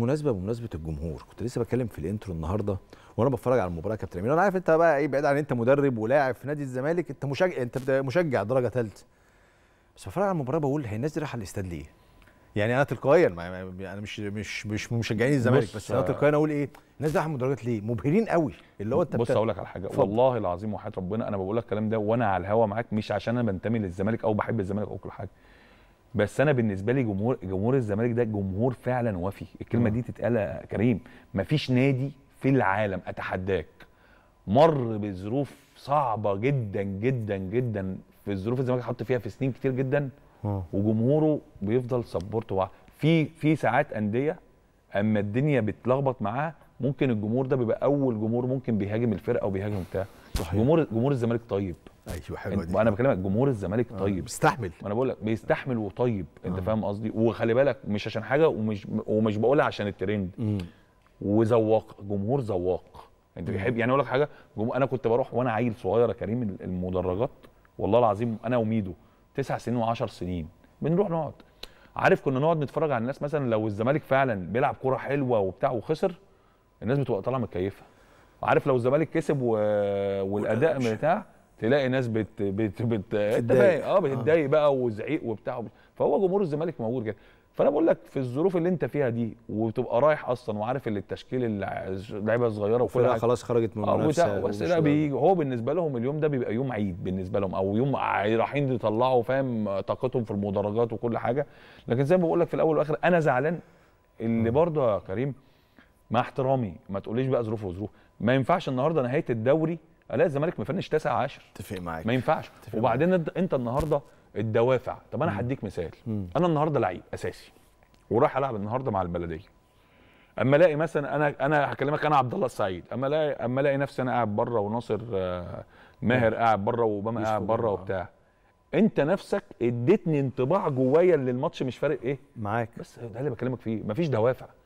مناسبه بمناسبه الجمهور كنت لسه بتكلم في الانترو النهارده وانا بتفرج على المباراه كابتن امين انا عارف انت بقى ايه بعيد عن انت مدرب ولاعب في نادي الزمالك انت مشجع انت مشجع درجه ثالثه بس بتفرج على المباراه بقول هي الناس دي رايحه الاستاد ليه؟ يعني انا تلقائيا يعني انا مش مش مش مشجعين الزمالك بس انا تلقائيا اقول ايه الناس دي من المدرجات ليه مبهرين قوي اللي هو انت بص اقول لك على حاجه والله العظيم وحياه ربنا انا بقول لك الكلام ده وانا على الهوا معاك مش عشان انا بنتمي للزمالك او بحب الزمالك او كل حاجه بس انا بالنسبه لي جمهور جمهور الزمالك ده جمهور فعلا وفي الكلمه دي تتقال يا كريم مفيش نادي في العالم اتحداك مر بظروف صعبه جدا جدا جدا في الظروف الزمالك حط فيها في سنين كتير جدا وجمهوره بيفضل سبورت في في ساعات انديه اما الدنيا بتلخبط معاه ممكن الجمهور ده بيبقى اول جمهور ممكن بيهاجم الفرقه وبيهاجم بتاع صحيح جمهور جمهور الزمالك طيب ايوه حلوه دي انا بكلمك جمهور الزمالك آه، طيب بيستحمل انا بقول لك بيستحمل وطيب انت آه. فاهم قصدي وخلي بالك مش عشان حاجه ومش ومش بقولها عشان الترند وذواق جمهور ذواق انت بيحب يعني اقول لك حاجه انا كنت بروح وانا عيل صغير يا كريم المدرجات والله العظيم انا وميدو تسع سنين و10 سنين بنروح نقعد عارف كنا نقعد نتفرج على الناس مثلا لو الزمالك فعلا بيلعب كوره حلوه وبتاع وخسر الناس بتبقى طالعه متكيفه عارف لو الزمالك كسب و... والاداء بتاع تلاقي ناس بت بت بت آه،, اه بتتضايق بقى وزعيق وبتاع فهو جمهور الزمالك موجود كده فانا بقول لك في الظروف اللي انت فيها دي وتبقى رايح اصلا وعارف ان التشكيل اللعيبه الصغيره وفرقه خلاص خرجت من آه، المنافسه بس لا بيجي هو بالنسبه لهم اليوم ده بيبقى يوم عيد بالنسبه لهم او يوم رايحين يطلعوا فاهم طاقتهم في المدرجات وكل حاجه لكن زي ما بقول لك في الاول والاخر انا زعلان اللي آه. برضه يا كريم مع احترامي ما تقوليش بقى ظروف وظروف ما ينفعش النهارده نهايه الدوري الاقي الزمالك مفنش تاسع عشر اتفق معاك ما ينفعش وبعدين معاك. انت النهارده الدوافع طب انا هديك مثال مم. انا النهارده لعيب اساسي ورايح العب النهارده مع البلديه اما الاقي مثلا انا انا هكلمك انا عبد الله السعيد اما الاقي اما الاقي نفسي انا قاعد بره وناصر آه، ماهر قاعد بره وبما قاعد بره وبتاع انت نفسك اديتني انطباع جوايا ان الماتش مش فارق ايه معاك بس ده اللي بكلمك فيه مفيش دوافع